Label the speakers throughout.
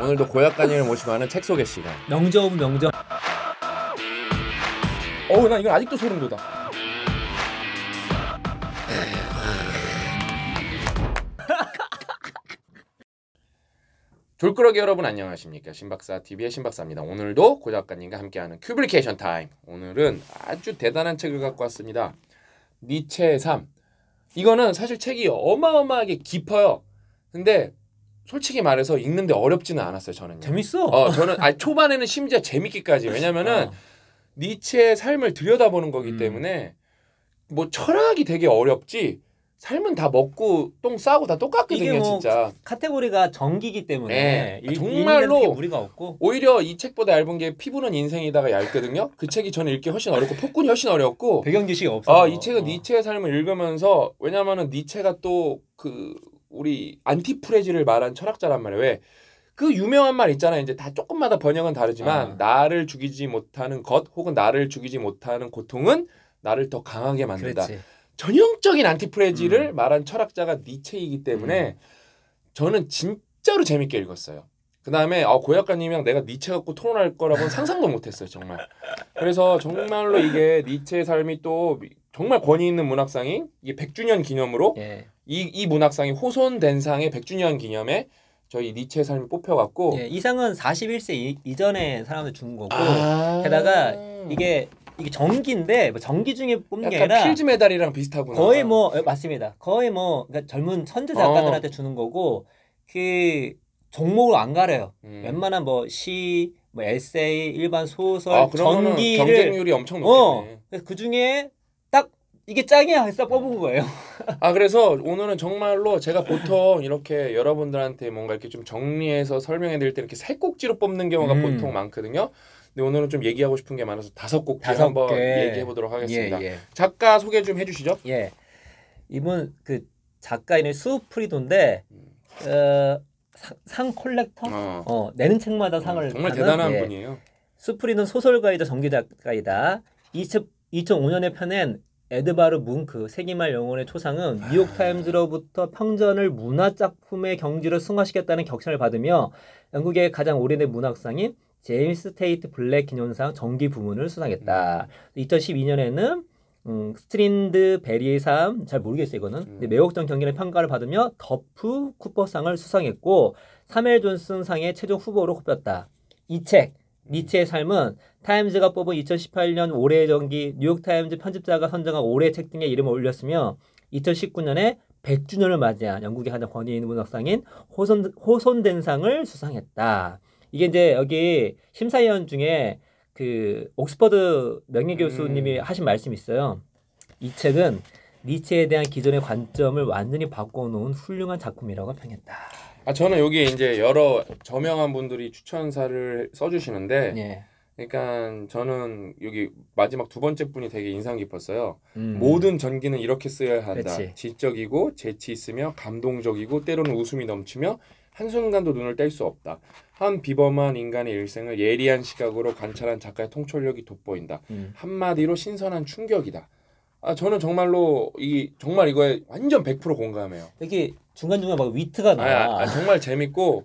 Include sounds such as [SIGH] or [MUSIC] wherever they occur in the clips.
Speaker 1: 오늘도 고약관님을 모시고 하는 책 소개 시간.
Speaker 2: 명저음 명저. 어우 난 이건 아직도 소름 돋아. [LAUGHS]
Speaker 1: 돌그러기 여러분 안녕하십니까 신박사 TV의 신박사입니다. 오늘도 고 작가님과 함께하는 큐블리케이션 타임. 오늘은 아주 대단한 책을 갖고 왔습니다. 니체의 삶. 이거는 사실 책이 어마어마하게 깊어요. 근데 솔직히 말해서 읽는데 어렵지는 않았어요 저는 재밌어 어 저는 아 초반에는 심지어 재밌기까지 왜냐면은 어. 니체의 삶을 들여다보는 거기 음. 때문에 뭐 철학이 되게 어렵지 삶은 다 먹고 똥 싸고 다 똑같거든요 뭐 진짜 카테고리가 전기기 때문에 네. 일, 정말로 무리가 없고 오히려 이 책보다 얇은 게 피부는 인생이다가 얇거든요 그 책이 저는 읽기 훨씬 어렵고 폭군이 훨씬 어렵고 배경 지식이 없어 아이 책은 어. 니체의 삶을 읽으면서 왜냐면은 니체가 또그 우리 안티프레지를 말한 철학자란 말이에요. 왜? 그 유명한 말 있잖아요. 이제 다 조금마다 번역은 다르지만 아. 나를 죽이지 못하는 것 혹은 나를 죽이지 못하는 고통은 나를 더 강하게 만든다. 그렇지. 전형적인 안티프레지를 음. 말한 철학자가 니체이기 때문에 음. 저는 진짜로 재밌게 읽었어요. 그 다음에 어, 고 작가님이랑 내가 니체 갖고 토론할 거라고는 상상도 못했어요 정말. 그래서 정말로 이게 니체의 삶이 또 정말 권위 있는 문학상이 이 100주년 기념으로 예. 이, 이 문학상이 호손된 상의 100주년 기념에 저희 니체 삶이
Speaker 2: 뽑혀갖고 예, 이 상은 41세 이, 이전에 사람들 준 거고 아~ 게다가 이게 이게 전기인데 뭐 전기 중에 뽑는 게 아니라 필즈 메달이랑 비슷하구나 거의 뭐 예, 맞습니다 거의 뭐 그러니까 젊은 천재 작가들한테 어. 주는 거고 그 종목을 안 가려요 음. 웬만한 뭐시뭐 뭐 에세이 일반 소설 아, 전기를 경쟁률이 엄청 높네 어, 그래서 그 중에 이게 짱이야 해서 뽑은 거예요. [LAUGHS] 아
Speaker 1: 그래서 오늘은 정말로 제가 보통 이렇게 여러분들한테 뭔가 이렇게 좀 정리해서 설명해 드릴 때 이렇게 세 꼭지로 뽑는 경우가 음. 보통 많거든요. 근데 오늘은 좀 얘기하고 싶은 게 많아서 다섯 곡 다섯 한번 얘기해 보도록 하겠습니다. 예, 예.
Speaker 2: 작가 소개 좀 해주시죠. 예, 이분 그 작가인의 수프리도인데 음. 어, 상, 상 콜렉터 어. 어. 내는 책마다 음, 상을 어, 정말 하는, 대단한 예. 분이에요. 수프리는 소설가이자 전기작가이다. 20, 2005년에 펴낸 에드바르 뭉크 세기말 그 영혼의 초상은 아. 뉴욕타임즈로부터 평전을 문화작품의 경지로 승화시켰다는 격찬을 받으며 영국의 가장 오래된 문학상인 제임스 테이트 블랙 기념상 정기 부문을 수상했다. 2012년에는 음. 음, 스트린드 베리의 삶, 잘 모르겠어요, 이거는. 음. 근데 매혹전 경기는 평가를 받으며 더프 쿠퍼상을 수상했고, 3멜 존슨 상의 최종 후보로 꼽혔다. 이 책, 니츠의 삶은 타임즈가 뽑은 2018년 올해의 정기 뉴욕타임즈 편집자가 선정한 올해의 책 등의 이름을 올렸으며 2019년에 100주년을 맞이한 영국의 한 권위 있는 문학상인 호손, 호손된 상을 수상했다. 이게 이제 여기 심사위원 중에 그 옥스퍼드 명예교수님이 음. 하신 말씀이 있어요. 이 책은 니체에 대한 기존의 관점을 완전히 바꿔놓은 훌륭한 작품이라고 평했다.
Speaker 1: 아 저는 여기에 이제 여러 저명한 분들이 추천사를 써주시는데 예. 그러니까 저는 여기 마지막 두 번째 분이 되게 인상 깊었어요. 음. 모든 전기는 이렇게 쓰여야 한다. 그치. 지적이고 재치 있으며 감동적이고 때로는 웃음이 넘치며 한순간도 눈을 뗄 수 없다. 한 비범한 인간의 일생을 예리한 시각으로 관찰한 작가의 통찰력이 돋보인다. 음. 한마디로 신선한 충격이다. 아 저는 정말로 이 정말 이거에 완전 100% 공감해요. 되게 중간 중간 막 위트가 나. 아, 아, 정말 재밌고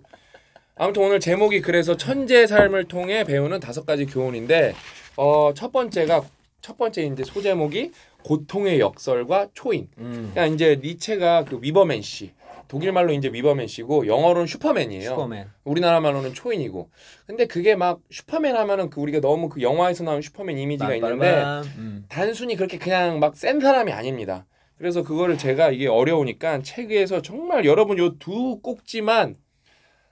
Speaker 1: 아무튼 오늘 제목이 그래서 천재 삶을 통해 배우는 다섯 가지 교훈인데 어 첫 번째가 첫 번째 이제 소제목이 고통의 역설과 초인. 음. 그러니까 이제 니체가 그 위버맨 씨 독일 말로 이제 위버맨씨고 영어로는 슈퍼맨이에요. 슈퍼맨. 우리나라 말로는 초인이고. 근데 그게 막 슈퍼맨 하면은 그 우리가 너무 그 영화에서 나온 슈퍼맨 이미지가 있는데 음. 단순히 그렇게 그냥 막 센 사람이 아닙니다. 그래서 그거를 제가 이게 어려우니까 책에서 정말 여러분 요 두 꼭지만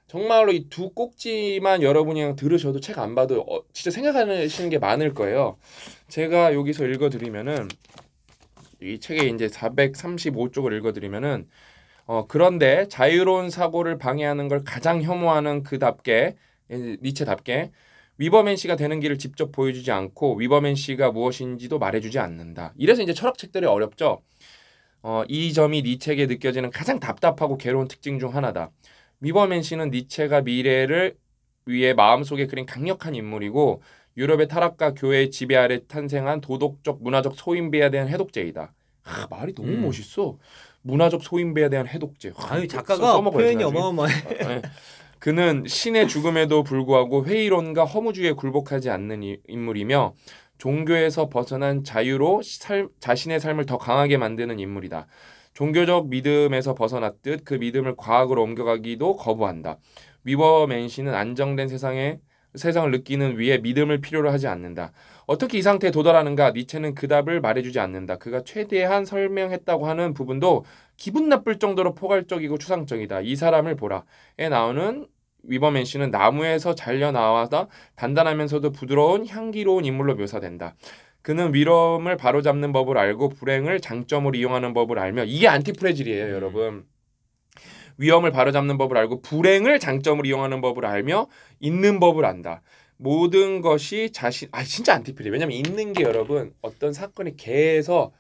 Speaker 1: 정말로 이 두 꼭지만 여러분이 그 들으셔도 책 안 봐도 어, 진짜 생각하시는 게 많을 거예요. 제가 여기서 읽어드리면은 이 책에 이제 435쪽을 읽어드리면은 어, 그런데 자유로운 사고를 방해하는 걸 가장 혐오하는 그답게 예, 니체답게 위버맨 씨가 되는 길을 직접 보여주지 않고 위버맨 씨가 무엇인지도 말해주지 않는다. 이래서 이제 철학책들이 어렵죠. 어, 이 점이 니체에게 느껴지는 가장 답답하고 괴로운 특징 중 하나다. 위버맨 씨는 니체가 미래를 위해 마음속에 그린 강력한 인물이고 유럽의 타락과 교회의 지배 아래 탄생한 도덕적 문화적 소인배에 대한 해독제이다. 아, 말이 너무 음. 멋있어. 문화적 소인배에 대한 해독제. 아니 작가가 표현이 어마어마해. [LAUGHS] 네. 그는 신의 죽음에도 불구하고 회의론과 허무주의에 굴복하지 않는 이, 인물이며 종교에서 벗어난 자유로 살, 자신의 삶을 더 강하게 만드는 인물이다. 종교적 믿음에서 벗어났듯 그 믿음을 과학으로 옮겨가기도 거부한다. 위버맨시는 안정된 세상에 세상을 느끼는 위에 믿음을 필요로 하지 않는다. 어떻게 이 상태에 도달하는가 니체는 그 답을 말해주지 않는다. 그가 최대한 설명했다고 하는 부분도 기분 나쁠 정도로 포괄적이고 추상적이다. 이 사람을 보라에 나오는 위버맨 씨는 나무에서 잘려 나와서 단단하면서도 부드러운 향기로운 인물로 묘사된다. 그는 위험을 바로잡는 법을 알고 불행을 장점으로 이용하는 법을 알며 이게 안티프레질이에요, 음. 여러분. 위험을 바로잡는 법을 알고 불행을 장점으로 이용하는 법을 알며 있는 법을 안다. 모든 것이 자신 아 진짜 안티필이 왜냐면 있는 게 여러분 어떤 사건이 개에서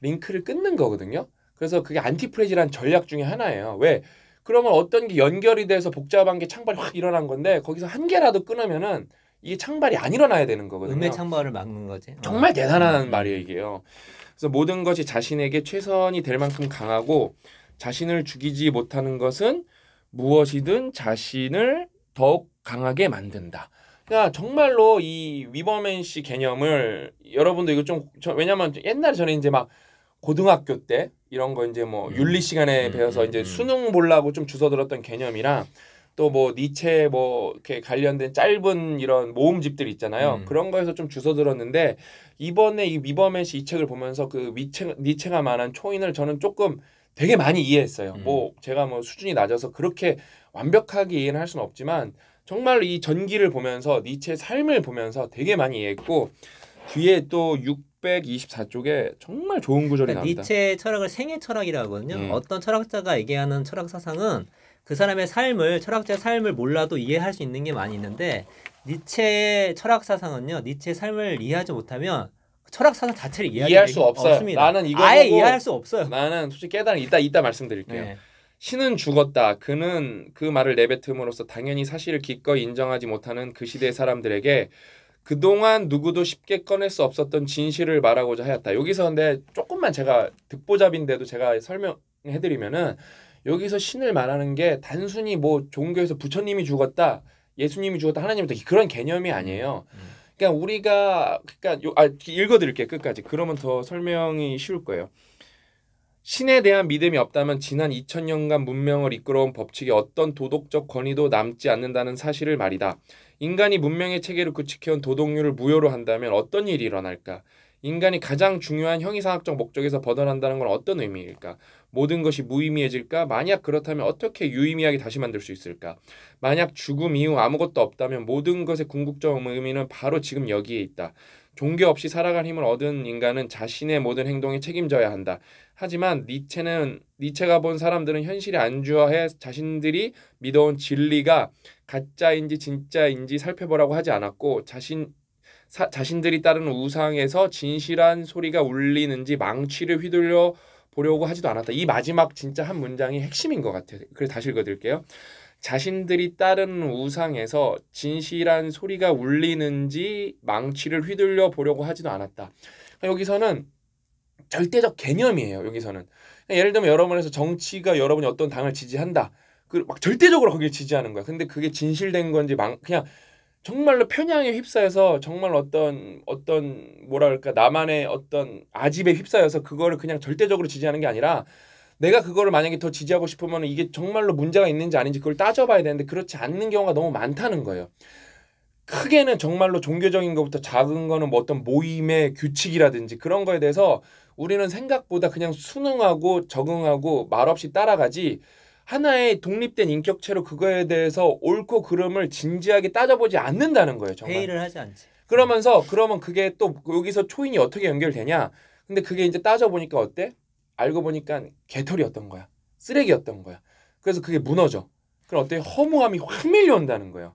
Speaker 1: 링크를 끊는 거거든요. 그래서 그게 안티프레지는 전략 중에 하나예요. 왜? 그러면 어떤 게 연결이 돼서 복잡한 게 창발이 확 일어난 건데 거기서 한 개라도 끊으면은 이게 창발이 안 일어나야 되는 거거든요. 음의 창발을 막는 거지. 어. 정말 대단한 음. 말이에요, 이게요. 그래서 모든 것이 자신에게 최선이 될 만큼 강하고 자신을 죽이지 못하는 것은 무엇이든 자신을 더욱 강하게 만든다. 그러니까 정말로 이 위버맨 씨 개념을 여러분도 이거 좀 왜냐면 옛날에 저는 이제 막 고등학교 때 이런 거 이제 뭐 음. 윤리 시간에 음, 배워서 음, 이제 음. 수능 보려고 좀 주워들었던 개념이랑 또 뭐 니체 뭐 이렇게 관련된 짧은 이런 모음집들 있잖아요. 음. 그런 거에서 좀 주워들었는데 이번에 이 위버맨 씨이 책을 보면서 그 니체, 니체가 말한 초인을 저는 조금 되게 많이 이해했어요. 뭐 제가 뭐 수준이 낮아서 그렇게 완벽하게 이해는 할 수는 없지만 정말 이 전기를 보면서 니체의 삶을 보면서 되게 많이 이해했고 뒤에
Speaker 2: 또 624쪽에 정말
Speaker 1: 좋은 구절이 그러니까 나옵니다.
Speaker 2: 니체의 철학을 생애 철학이라고 하거든요. 음. 어떤 철학자가 얘기하는 철학 사상은 그 사람의 삶을 철학자의 삶을 몰라도 이해할 수 있는 게 많이 있는데 니체의 철학 사상은요. 니체의 삶을 이해하지 못하면 그 철학 사상 자체를 이해할 수 없어요. 없습니다. 나는 이거 아예 이해할 수 없어요. 나는 솔직히 깨달은
Speaker 1: 이따 이따 말씀드릴게요. 네. 신은 죽었다. 그는 그 말을 내뱉음으로써 당연히 사실을 기꺼이 인정하지 못하는 그 시대의 사람들에게 그동안 누구도 쉽게 꺼낼 수 없었던 진실을 말하고자 하였다. 여기서 근데 조금만 제가 듣보잡인데도 제가 설명해드리면은 여기서 신을 말하는 게 단순히 뭐 종교에서 부처님이 죽었다, 예수님이 죽었다, 하나님이 죽었다 그런 개념이 아니에요. 그러니까 우리가 그러니까 요, 아, 읽어드릴게요 끝까지. 그러면 더 설명이 쉬울 거예요. 신에 대한 믿음이 없다면 지난 2000년간 문명을 이끌어온 법칙이 어떤 도덕적 권위도 남지 않는다는 사실을 말이다. 인간이 문명의 체계를 구축해온 도덕률을 무효로 한다면 어떤 일이 일어날까? 인간이 가장 중요한 형이상학적 목적에서 벗어난다는 건 어떤 의미일까? 모든 것이 무의미해질까? 만약 그렇다면 어떻게 유의미하게 다시 만들 수 있을까? 만약 죽음 이후 아무것도 없다면 모든 것의 궁극적 의미는 바로 지금 여기에 있다. 종교 없이 살아갈 힘을 얻은 인간은 자신의 모든 행동에 책임져야 한다. 하지만 니체는 니체가 본 사람들은 현실에 안주해 자신들이 믿어온 진리가 가짜인지 진짜인지 살펴보라고 하지 않았고 자신 사, 자신들이 따르는 우상에서 진실한 소리가 울리는지 망치를 휘둘려 보려고 하지도 않았다. 이 마지막 진짜 한 문장이 핵심인 것 같아요. 그래서 다시 읽어드릴게요. 자신들이 따른 우상에서 진실한 소리가 울리는지 망치를 휘둘려 보려고 하지도 않았다. 그러니까 여기서는 절대적 개념이에요. 여기서는 그러니까 예를 들면 여러분에서 정치가 여러분이 어떤 당을 지지한다. 그 막 절대적으로 거기에 지지하는 거야. 근데 그게 진실된 건지 망 그냥 정말로 편향에 휩싸여서 정말 어떤 어떤 뭐랄까 나만의 어떤 아집에 휩싸여서 그거를 그냥 절대적으로 지지하는 게 아니라 내가 그거를 만약에 더 지지하고 싶으면 이게 정말로 문제가 있는지 아닌지 그걸 따져봐야 되는데 그렇지 않는 경우가 너무 많다는 거예요. 크게는 정말로 종교적인 것부터 작은 거는 뭐 어떤 모임의 규칙이라든지 그런 거에 대해서 우리는 생각보다 그냥 순응하고 적응하고 말없이 따라가지 하나의 독립된 인격체로 그거에 대해서 옳고 그름을 진지하게 따져보지 않는다는 거예요. 정말. 회의를 하지 않지. 그러면서 그러면 그게 또 여기서 초인이 어떻게 연결되냐? 근데 그게 이제 따져보니까 어때? 알고 보니까 개털이었던 거야. 쓰레기였던 거야. 그래서 그게 무너져. 그럼 어때 허무함이 확 밀려온다는 거예요.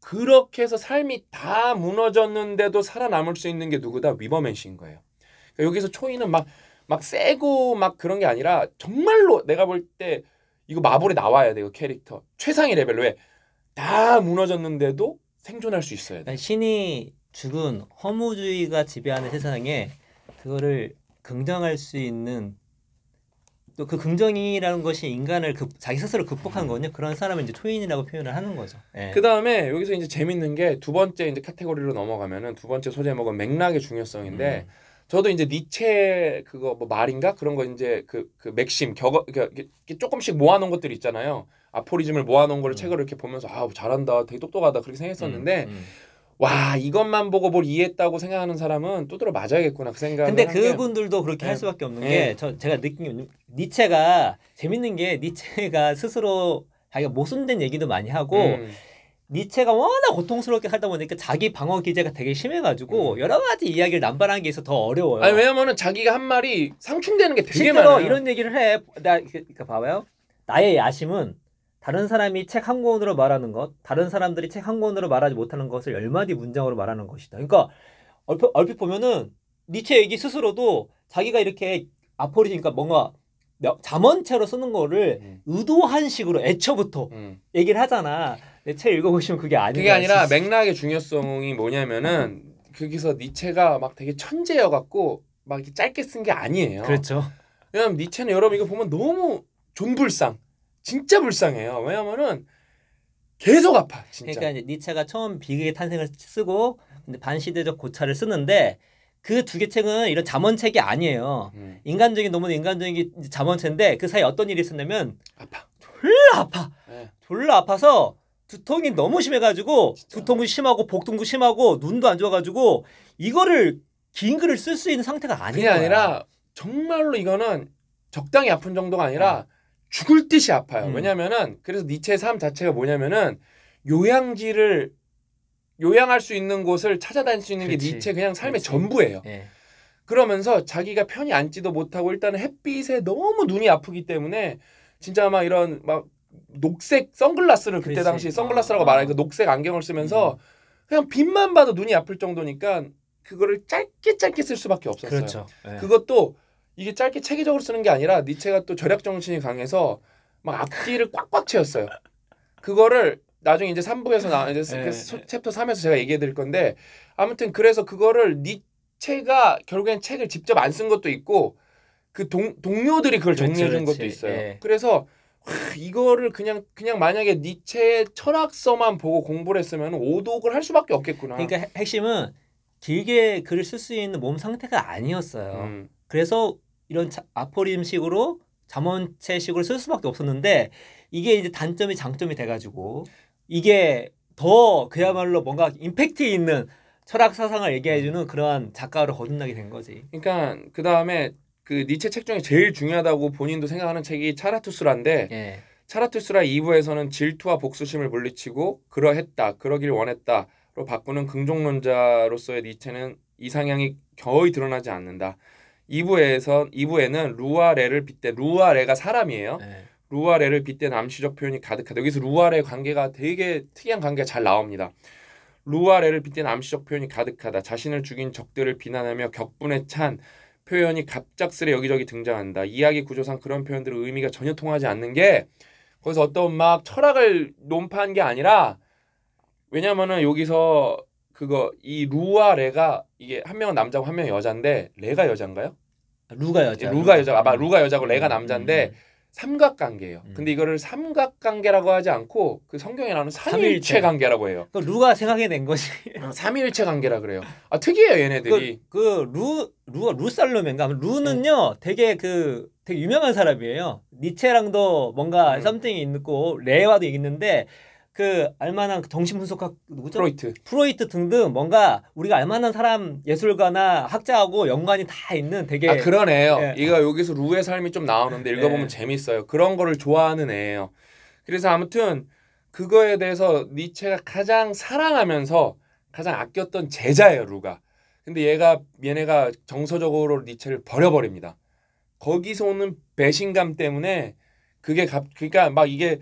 Speaker 1: 그렇게 해서 삶이 다 무너졌는데도 살아남을 수 있는 게 누구다? 위버맨 씨인 거예요. 그러니까 여기서 초이는 막, 막 세고 막 그런 게 아니라 정말로 내가 볼 때 이거 마블에 나와야 돼, 요 캐릭터. 최상의 레벨로 왜? 다
Speaker 2: 무너졌는데도 생존할 수 있어야 돼. 신이 죽은 허무주의가 지배하는 세상에 그거를 긍정할 수 있는 또그 긍정이라는 것이 인간을 극, 자기 스스로 극복한 거거든요. 그런 사람을 이제 초인이라고 표현을 하는 거죠. 예. 그
Speaker 1: 다음에 여기서 이제 재밌는 게 두 번째 이제 카테고리로 넘어가면은 두 번째 소제목은 맥락의 중요성인데 음. 저도 이제 니체 그거 뭐 말인가 그런 거 이제 그, 그 맥심 격어 그, 그, 이렇게 조금씩 모아놓은 것들 있잖아요. 아포리즘을 모아놓은 걸 음. 책을 이렇게 보면서 아 잘한다, 되게 똑똑하다 그렇게 생각했었는데. 음, 음. 와 이것만 보고 뭘 이해했다고 생각하는 사람은 또 들어 맞아야겠구나 그 생각. 근데 그분들도
Speaker 2: 그렇게 네. 할 수밖에 없는 네. 게 저, 제가 느낀 게 니체가 재밌는 게 니체가 [LAUGHS] 스스로 자기가 모순된 얘기도 많이 하고 음. 니체가 워낙 고통스럽게 하다 보니까 자기 방어 기제가 되게 심해가지고 음. 여러 가지 이야기를 남발하는 게 있어 서더 어려워요. 아니 왜냐면은 자기가 한 말이 상충되는 게 되게 많아. 실제로 이런 얘기를 해. 나 그러니까 봐봐요. 나의 야심은 다른 사람이 책 한 권으로 말하는 것, 다른 사람들이 책 한 권으로 말하지 못하는 것을 열 마디 문장으로 말하는 것이다. 그러니까 얼핏, 얼핏 보면은 니체 얘기 스스로도 자기가 이렇게 아포리니까 뭔가 자먼체로 쓰는 거를 음. 의도한 식으로 애초부터 음. 얘기를 하잖아. 내책 읽어보시면 그게 아니라 그게 아니라
Speaker 1: 맥락의 중요성이 뭐냐면은
Speaker 2: 거기서 니체가 막 되게
Speaker 1: 천재여 갖고 막 이렇게 짧게 쓴 게 아니에요. 그렇죠. 왜냐면 니체는 여러분 이거 보면 너무
Speaker 2: 존불상 진짜 불쌍해요. 왜냐면은 계속 아파. 진짜. 그러니까 이제 니체가 처음 비극의 탄생을 쓰고 반시대적 고찰을 쓰는데 그 두 개 책은 이런 자문책이 아니에요. 음. 인간적인 너무 인간적인 자문책인데 그 사이 에 어떤 일이 있었냐면 아파. 졸라 아파. 네. 졸라 아파서 두통이 너무 심해가지고 진짜. 두통도 심하고 복통도 심하고 눈도 안 좋아가지고 이거를 긴 글을 쓸 수 있는 상태가 아니에요. 그게 아니라 정말로 이거는 적당히 아픈 정도가
Speaker 1: 아니라 네. 죽을 듯이 아파요. 음. 왜냐면은 그래서 니체의 삶 자체가 뭐냐면은 요양지를 요양할 수 있는 곳을 찾아다닐 수 있는 그치. 게 니체 그냥 삶의 그치. 전부예요. 예. 그러면서 자기가 편히 앉지도 못하고 일단은 햇빛에 너무 눈이 아프기 때문에 진짜 막 이런 막 녹색 선글라스를 그때 그치. 당시 아. 선글라스라고 아. 말하니까 그 녹색 안경을 쓰면서 음. 그냥 빛만 봐도 눈이 아플 정도니까 그거를 짧게 짧게 쓸 수밖에 없었어요. 그렇죠. 예. 그것도 이게 짧게 체계적으로 쓰는 게 아니라 니체가 또 절약 정신이 강해서 막 앞뒤를 꽉꽉 채웠어요. 그거를 나중에 이제 3부에서 나 이제 그 네. 챕터 3에서 제가 얘기해 드릴 건데 아무튼 그래서 그거를 니체가 결국엔 책을 직접 안 쓴 것도 있고 그 동, 동료들이 그걸 그렇죠, 정리해 준 것도 있어요. 네. 그래서 이거를 그냥 그냥 만약에 니체의 철학서만 보고
Speaker 2: 공부를 했으면 오독을 할 수밖에 없겠구나. 그러니까 핵심은 길게 글을 쓸 수 있는 몸 상태가 아니었어요. 음. 그래서 이런 아포림식으로 리자본체식을쓸 수밖에 없었는데 이게 이제 단점이 장점이 돼가지고 이게 더 그야말로 뭔가 임팩트 있는 철학 사상을 얘기해주는 그러한 작가로 거듭나게 된 거지. 그러니까 그 다음에 그 니체 책 중에 제일 중요하다고 본인도 생각하는 책이
Speaker 1: 차라투스라인데 예. 차라투스라 2부에서는 질투와 복수심을 물리치고 그러했다, 그러길 원했다로 바꾸는 긍정론자로서의 니체는 이상향이 거의 드러나지 않는다. 2부에서 2부에는 루아레를 빗대 루아레가 사람이에요. 네. 루아레를 빗댄 암시적 표현이 가득하다. 여기서 루아레 관계가 되게 특이한 관계가 잘 나옵니다. 루아레를 빗댄 암시적 표현이 가득하다. 자신을 죽인 적들을 비난하며 격분에 찬 표현이 갑작스레 여기저기 등장한다. 이야기 구조상 그런 표현들의 의미가 전혀 통하지 않는 게 거기서 어떤 막 철학을 논파한 게 아니라 왜냐면은 여기서 그거 이 루와 레가 이게 한 명은 남자고 한 명은 여잔데 레가 여잔가요
Speaker 2: 루가 여자. 루가 여자. 아마 음. 루가
Speaker 1: 여자고 레가 남잔데 음, 음, 삼각관계예요. 음. 근데 이거를 삼각관계라고 하지 않고 그 성경에 나오는 삼일체 관계라고 해요. 그
Speaker 2: 루가 생각해낸 거지. 아, 삼일체 관계라 그래요. 아 특이해요 얘네들이. 그루 그 루가 루살로맨가 루는요 음. 되게 그 되게 유명한 사람이에요. 니체랑도 뭔가 음. 썸띵이 있고 레와도 있는데 그 알만한 그 정신 분석학 누구죠? 프로이트. 프로이트 등등 뭔가 우리가 알만한 사람 예술가나 학자하고 연관이 다 있는 되게 아 그러네요. 예. 이거 여기서 루의 삶이 좀 나오는데 읽어보면 예. 재밌어요.
Speaker 1: 그런 거를 좋아하는 애예요. 그래서 아무튼 그거에 대해서 니체가 가장 사랑하면서 가장 아꼈던 제자예요 루가. 근데 얘가 얘네가 정서적으로 니체를 버려버립니다. 거기서 오는 배신감 때문에 그게 갑 그러니까 막 이게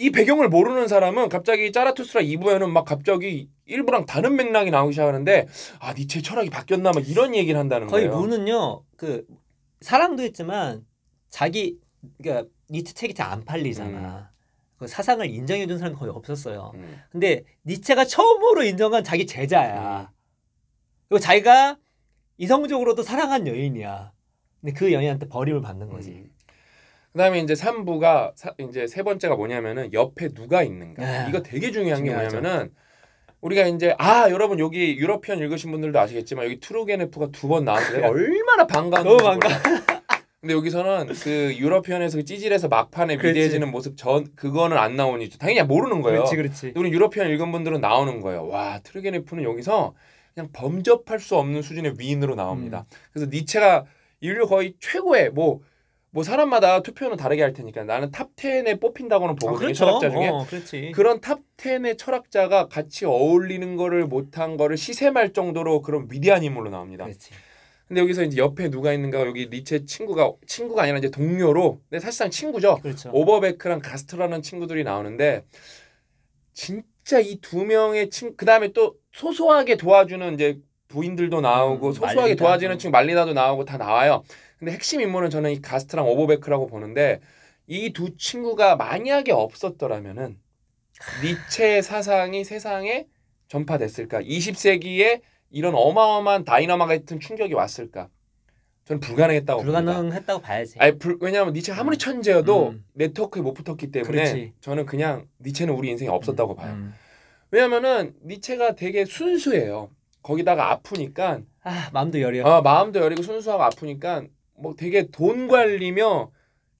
Speaker 1: 이 배경을 모르는 사람은 갑자기 짜라투스라 2부에는 막 갑자기 1부랑 다른 맥락이 나오기 시작하는데 아 니체 철학이 바뀌었나 막 이런 얘기를 한다는 거예요. 거의 무는요.
Speaker 2: 그 사랑도 있지만 자기 그러니까 니체 책이 잘 안 팔리잖아. 음. 그 사상을 인정해 준사람 거의 없었어요. 음. 근데 니체가 처음으로 인정한 자기 제자야. 음. 그리고 자기가 이성적으로도 사랑한 여인이야. 근데 그 여인한테 버림을 받는 거지. 음. 그다음에
Speaker 1: 이제 3부가 사, 이제 세 번째가 뭐냐면은 옆에 누가 있는가. 네. 이거 되게 중요한 중요하죠. 게 뭐냐면은 우리가 이제 아 여러분 여기 유럽편 읽으신 분들도 아시겠지만 여기 트루겐에프가두 번 나왔는데 얼마나 반가운지 너무 반가. [LAUGHS] 근데 여기서는 그 유럽편에서 그 찌질해서 막판에 그렇지. 대해지는 모습 전 그거는 안 나오니 당연히 모르는 거예요. 그렇지 그렇지. 우리 유럽편 읽은 분들은 나오는 거예요. 와트루겐에프는 여기서 그냥 범접할 수 없는 수준의 위인으로 나옵니다. 음. 그래서 니체가 인류 거의 최고의 뭐뭐 사람마다 투표는 다르게 할 테니까 나는 탑 10에 뽑힌다고는 아, 보거든요. 아, 그렇죠. 철학자 중에.
Speaker 2: 어,
Speaker 1: 그런 탑 10의 철학자가 같이 어울리는 거를 못한 거를 시샘할 정도로 그런 위대한 인물로 나옵니다. 그렇지. 근데 여기서 이제 옆에 누가 있는가 여기 리체 친구가 친구가 아니라 이제 동료로 근데 사실상 친구죠. 그렇죠. 오버베크랑 가스트라는 친구들이 나오는데 진짜 이 두 명의 친 그다음에 또 소소하게 도와주는 이제 부인들도 나오고 음, 소소하게 말리다. 도와주는 친구 말리나도 나오고 다 나와요. 근데 핵심 인물은 저는 이 가스트랑 오버베크라고 보는데 이 두 친구가 만약에 없었더라면은 니체 사상이 세상에 전파됐을까? 20세기에 이런 어마어마한 다이너마 같은 충격이 왔을까? 저는 불가능했다고 불가능했다고 봐야지. 아니, 불, 왜냐하면 니체 아무리 음. 천재여도 음. 네트워크에 못 붙었기 때문에 그렇지. 저는 그냥 니체는 우리 인생에 없었다고 봐요. 음. 음. 왜냐하면은 니체가 되게 순수해요. 거기다가 아프니까 아 마음도 여려. 어 마음도 여리고 순수하고 아프니까 뭐 되게 돈 관리며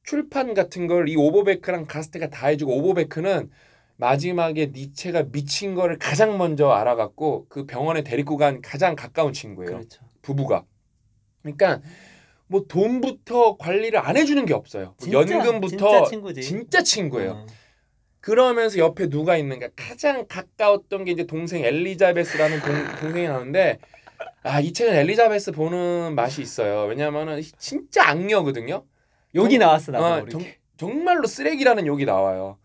Speaker 1: 출판 같은 걸 이 오버베크랑 가스테가 다 해주고 오버베크는 마지막에 니체가 미친 거를 가장 먼저 알아갖고 그 병원에 데리고 간 가장 가까운 친구예요. 그렇죠. 부부가. 그러니까 뭐 돈부터 관리를 안 해주는 게 없어요. 진짜, 연금부터 진짜, 진짜 친구예요 음. 그러면서 옆에 누가 있는가 가장 가까웠던 게 이제 동생 엘리자베스라는 동, 동생이 나오는데 아, 이 책은 엘리자베스 보는 맛이 있어요. 왜냐면은 진짜 악녀거든요. 욕이 나왔어 나도 어, 정, 정말로 쓰레기라는 욕이 나와요.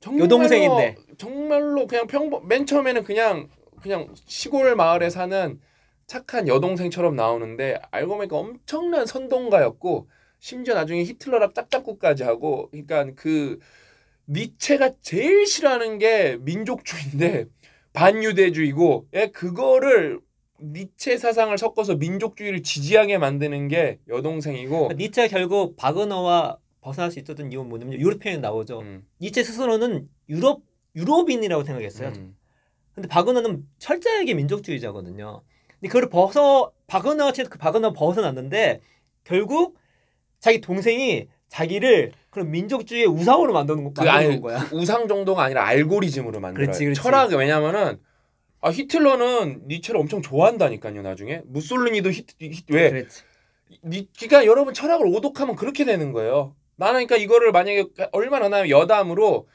Speaker 1: 정말로, 여동생인데 정말로 그냥 평범 맨 처음에는 그냥 그냥 시골 마을에 사는 착한 여동생처럼 나오는데 알고 보니까 엄청난 선동가였고 심지어 나중에 히틀러랑 짝짝꿍까지 하고 그러니까 그 니체가 제일 싫어하는 게 민족주의인데 반유대주의고 예 그거를 니체 사상을 섞어서 민족주의를
Speaker 2: 지지하게 만드는 게 여동생이고 그러니까 니체가 결국 바그너와 벗어날 수 있었던 이유는 뭐냐면 유럽편이 나오죠. 음. 니체 스스로는 유럽 유럽인이라고 생각했어요. 음. 근데 바그너는 철저하게 민족주의자거든요. 근데 그걸 벗어 바그너 그 바그너 벗어났는데 결국 자기 동생이 자기를 그런 민족주의의 우상으로 만드는, 거, 그 만드는 아니, 거야. 우상 정도가 아니라 알고리즘으로 만들어요. 그렇지, 그렇지. 철학이
Speaker 1: 왜냐면은 아 히틀러는 니체를 엄청 좋아한다니까요. 나중에 무솔리니도 히트, 히트 왜? 니, 그러 그러니까 여러분 철학을 오독하면 그렇게 되는 거예요. 나는 그러니까 이거를 만약에 얼마나 나 여담으로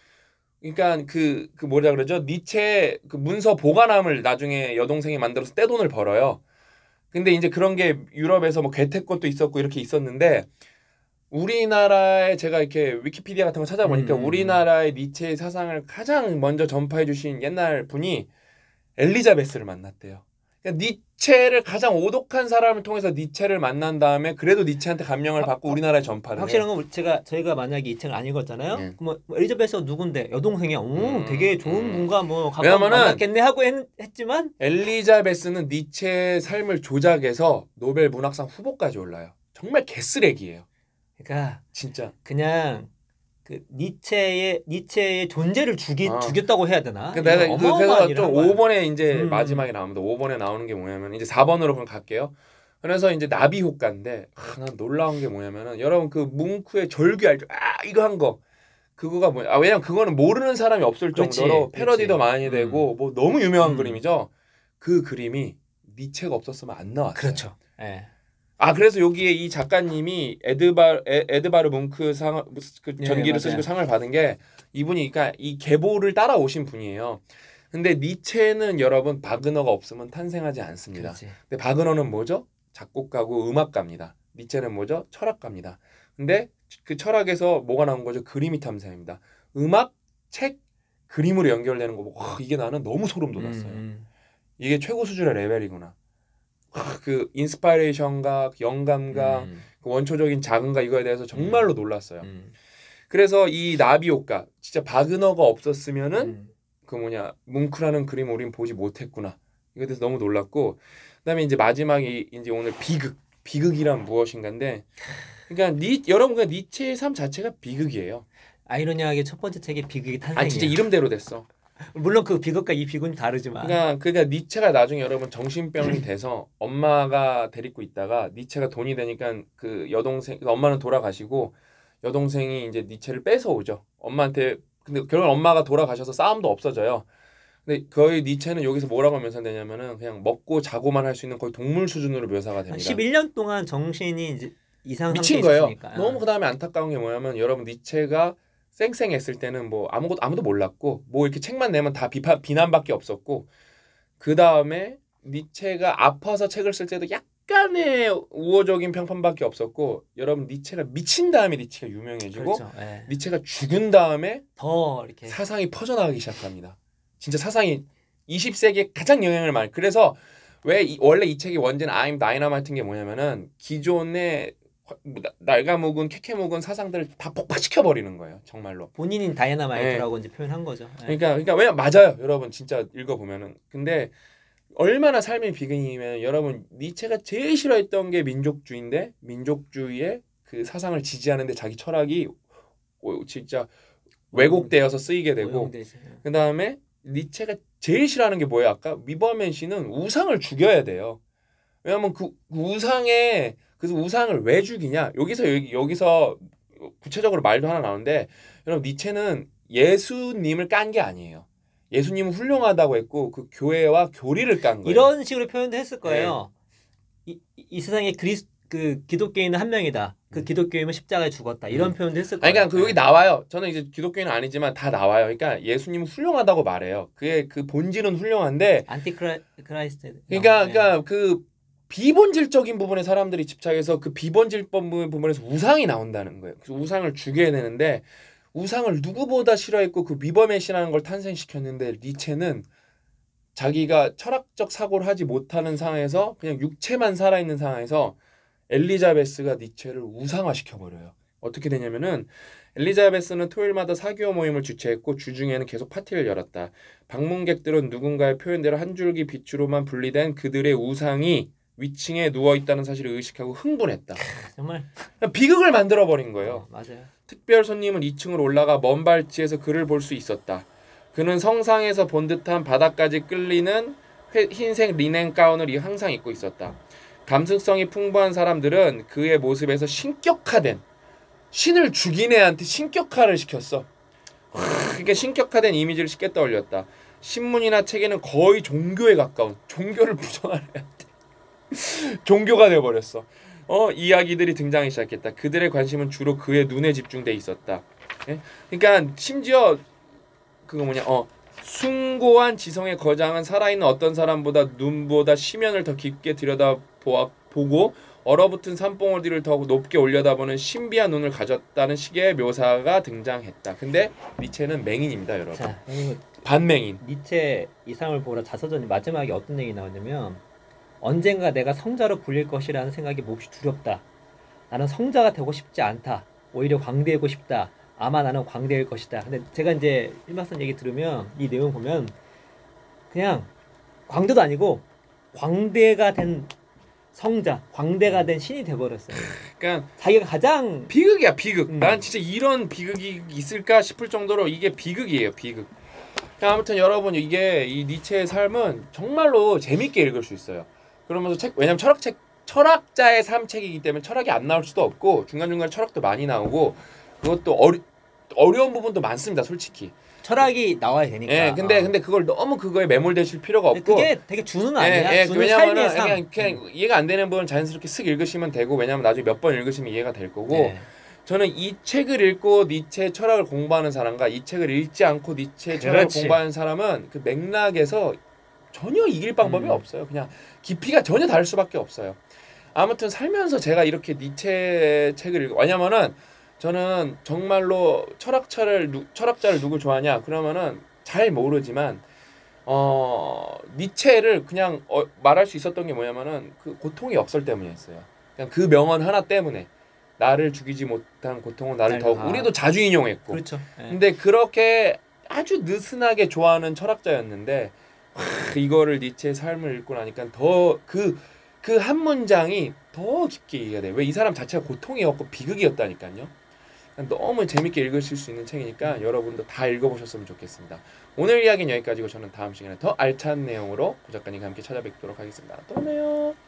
Speaker 1: 그러니까 그, 그 뭐라 그러죠? 니체 그 문서 보관함을 나중에 여동생이 만들어서 떼돈을 벌어요. 근데 이제 그런 게 유럽에서 뭐괴테것도 있었고 이렇게 있었는데 우리나라에 제가 이렇게 위키피디아 같은 거 찾아보니까 음. 우리나라의 니체의 사상을 가장 먼저 전파해 주신 옛날 분이 엘리자베스를 만났대요. 그러니까 니체를 가장 오독한 사람을 통해서
Speaker 2: 니체를 만난 다음에 그래도 니체한테 감명을 아, 받고 아, 우리나라에 전파를 확실한 건 제가 저희가 만약에 이 책을 안 읽었잖아요. 네. 그뭐 뭐 엘리자베스가 누군데 여동생이야. 오, 음, 되게 좋은 음. 분과 뭐 가까운 만났겠네 하고 했, 지만 엘리자베스는 니체의 삶을 조작해서 노벨 문학상 후보까지 올라요. 정말 개쓰레기예요. 그러니까 진짜 그냥 그 니체의 니체의 존재를 죽이 아. 죽였다고 해야 되나? 그러니까 그 내가 그, 그래서 좀
Speaker 1: 5번에 이제 음. 마지막에 나옵니다. 5번에 나오는 게 뭐냐면 이제 4번으로 그럼 갈게요. 그래서 이제 나비 효과인데 아, 난 놀라운 게 뭐냐면은 여러분 그 뭉크의 절규 알죠? 아 이거 한 거. 그거가 뭐냐? 아 왜냐면 그거는 모르는 사람이 없을 그렇지, 패러디도 그렇지. 많이 음. 되고 음. 뭐 너무 유명한 음. 그림이죠. 그 그림이 니체가 없었으면 안 나왔어요. 그렇죠. 예. 아 그래서 여기에 이 작가님이 에드바 에드바르 몽크 상그 네, 전기를 네, 쓰시고 상을 받은 게 이분이 그니까이 계보를 따라오신 분이에요. 근데 니체는 여러분 바그너가 없으면 탄생하지 않습니다. 그치. 근데 바그너는 뭐죠? 작곡가고 음악가입니다. 니체는 뭐죠? 철학가입니다. 근데 그 철학에서 뭐가 나온 거죠? 그림이 탐사입니다. 음악, 책, 그림으로 연결되는 거 보고 와, 이게 나는 너무 소름 돋았어요. 음. 음. 이게 최고 수준의 레벨이구나. 아, 그 인스파이레이션과 그 영감과 음. 그 원초적인 자극과 이거에 대해서 정말로 음. 놀랐어요. 음. 그래서 이 나비 효과 진짜 바그너가 없었으면은 음. 그 뭐냐 뭉크라는 그림 우린 보지 못했구나 이거에 대해서 너무 놀랐고 그다음에 이제 마지막이 이제 오늘 비극 비극이란 무엇인가인데 그러니까 니 여러분과 니체의 삶 자체가 비극이에요. 아이러니하게 첫 번째 책의 비극이 탄생이야. 아 진짜
Speaker 2: 이름대로 됐어. 물론 그 비극과 이 비극은 다르지만. 그러니까
Speaker 1: 그러니까 니체가 나중에 여러분 정신병이 돼서 엄마가 데리고 있다가 니체가 돈이 되니까 그 여동생 그 엄마는 돌아가시고 여동생이 이제 니체를 뺏어 오죠. 엄마한테 근데 결국 엄마가 돌아가셔서 싸움도 없어져요. 근데 거의 니체는 여기서 뭐라고 묘사되냐면은 그냥 먹고 자고만 할 수 있는 거의 동물 수준으로 묘사가 됩니다.
Speaker 2: 11년 동안 정신이 이제 이상 미친 거예요. 있으니까. 너무
Speaker 1: 그다음에 안타까운 게 뭐냐면 여러분 니체가 쌩쌩했을 때는 뭐 아무것도 아무도 몰랐고 뭐 이렇게 책만 내면 다 비판 비난밖에 없었고 그 다음에 니체가 아파서 책을 쓸 때도 약간의 우호적인 평판밖에 없었고 여러분 니체가 미친 다음에 니체가 유명해지고 그렇죠. 네. 니체가 죽은 다음에 더 이렇게 사상이 퍼져나가기 시작합니다. 진짜 사상이 20세기에 가장 영향을 많이 그래서 왜 이, 원래 이 책의 원제는 아임 다이너마이트인 게 뭐냐면은 기존의 뭐 날가목은 케케목은 사상들을 다 폭파시켜 버리는 거예요 정말로 본인인 다이애나마이트라고 네. 이제 표현한 거죠 네. 그러니까 그러니까 왜냐 맞아요 여러분 진짜 읽어보면은 근데 얼마나 삶의 비극이면 여러분 니체가 제일 싫어했던 게 민족주의인데 민족주의의 그 사상을 지지하는데 자기 철학이 진짜 왜곡되어서 쓰이게 되고 그 다음에 니체가 제일 싫어하는 게 뭐예요 아까 위버맨 씨는 우상을 죽여야 돼요 왜냐하면 그우상에 그래서 우상을 왜 죽이냐? 여기서 여기, 여기서 구체적으로 말도 하나 나오는데 여러분 니체는 예수님을 깐 게 아니에요. 예수님은 훌륭하다고
Speaker 2: 했고 그 교회와 교리를 깐 거예요. 이런 식으로 표현도 했을 네. 거예요. 네. 이, 이 세상에 그리스 그 기독교인은 한 명이다. 그 음. 기독교인은 십자가에 죽었다. 음. 이런 음. 표현도 했을 그러니까 거예요. 그러니까 그 여기
Speaker 1: 나와요. 저는 이제 기독교인은 아니지만 다 나와요. 그러니까 예수님은 훌륭하다고 말해요. 그의 그 본질은 훌륭한데
Speaker 2: 안티크라이스트.
Speaker 1: 그러니까 네. 그러니까 그 비본질적인 부분에 사람들이 집착해서 그 비본질법 부분에서 우상이 나온다는 거예요. 그래서 우상을 죽여야 되는데 우상을 누구보다 싫어했고 그 위범의 신라는걸 탄생시켰는데 니체는 자기가 철학적 사고를 하지 못하는 상황에서 그냥 육체만 살아있는 상황에서 엘리자베스가 니체를 우상화시켜버려요. 어떻게 되냐면은 엘리자베스는 토요일마다 사교 모임을 주최했고 주중에는 계속 파티를 열었다. 방문객들은 누군가의 표현대로 한 줄기 빛으로만 분리된 그들의 우상이 위층에 누워 있다는 사실을 의식하고 흥분했다. 정말 그러니까 비극을 만들어 버린 거예요. 어, 맞아요. 특별 손님은 2층으로 올라가 먼 발치에서 그를 볼 수 있었다. 그는 성상에서 본 듯한 바닥까지 끌리는 흰색 리넨 가운을 항상 입고 있었다. 감수성이 풍부한 사람들은 그의 모습에서 신격화된 신을 죽인 애한테 신격화를 시켰어. 그러니까 신격화된 이미지를 쉽게 떠올렸다. 신문이나 책에는 거의 종교에 가까운 종교를 부정하는 애한테 [LAUGHS] 종교가 되어버렸어. 어 이야기들이 등장하 시작했다. 그들의 관심은 주로 그의 눈에 집중돼 있었다. 예? 그러니까 심지어 그거 뭐냐 어 숭고한 지성의 거장은 살아있는 어떤 사람보다 눈보다 심연을 더 깊게 들여다 보고 얼어붙은 산봉우리를 더 높게 올려다보는 신비한 눈을 가졌다는 식의 묘사가
Speaker 2: 등장했다. 근데 니체는 맹인입니다, 여러분. 자, 반맹인. 니체 이상을 보라 자서전이 마지막에 어떤 얘기 나오냐면 언젠가 내가 성자로 불릴 것이라는 생각이 몹시 두렵다. 나는 성자가 되고 싶지 않다. 오히려 광대이고 싶다. 아마 나는 광대일 것이다. 근데 제가 이제 일마선 얘기 들으면 이 내용 보면 그냥 광대도 아니고 광대가 된 성자, 광대가 된 신이 돼버렸어요. 그러니까 자기가 가장 비극이야 비극. 음. 난 진짜 이런
Speaker 1: 비극이 있을까 싶을 정도로 이게 비극이에요 비극. 아무튼 여러분 이게 이 니체의 삶은 정말로 재밌게 읽을 수 있어요. 그러면서 책 왜냐면 철학책 철학자의 삶책이기 때문에 철학이 안 나올 수도 없고 중간중간 철학도 많이 나오고 그것도 어려 어려운 부분도 많습니다 솔직히 철학이 나와야 되니까. 예, 근데 어. 근데 그걸 너무 그거에 매몰되실 필요가 없고. 그게
Speaker 2: 되게 주는 예, 아니야. 예, 예, 주는 삶의 삶. 그냥, 그냥
Speaker 1: 음. 이해가 안 되는 부분 자연스럽게 쓱 읽으시면 되고 왜냐면 하 나중에 몇 번 읽으시면 이해가 될 거고. 네. 저는 이 책을 읽고 니체의 철학을 공부하는 사람과 이 책을 읽지 않고 니체의 철학을 공부하는 사람은 그 맥락에서 전혀 이길 방법이 음. 없어요. 그냥 깊이가 전혀 다를 수밖에 없어요. 아무튼 살면서 제가 이렇게 니체의 네 책을 읽어 왜냐면은 저는 정말로 철학자를 누, 철학자를 누굴 좋아하냐 그러면은 잘 모르지만 어 니체를 네 그냥 어, 말할 수 있었던 게 뭐냐면은 그 고통이 없을 때문이었어요. 그냥 그러니까 그 명언 하나 때문에 나를 죽이지 못한 고통은 나를 더욱 우리도 자주 인용했고. 그렇죠. 네. 근데 그렇게 아주 느슨하게 좋아하는 철학자였는데 이거를 니체의 삶을 읽고 나니까 더 그 그 한 문장이 더 깊게 이해가 돼. 왜이 사람 자체가 고통이었고 비극이었다니까요. 너무 재밌게 읽으실 수 있는 책이니까 여러분도 다 읽어보셨으면 좋겠습니다. 오늘 이야기는 여기까지고 저는 다음 시간에 더 알찬 내용으로 고 작가님과 함께 찾아뵙도록 하겠습니다. 또 봬요.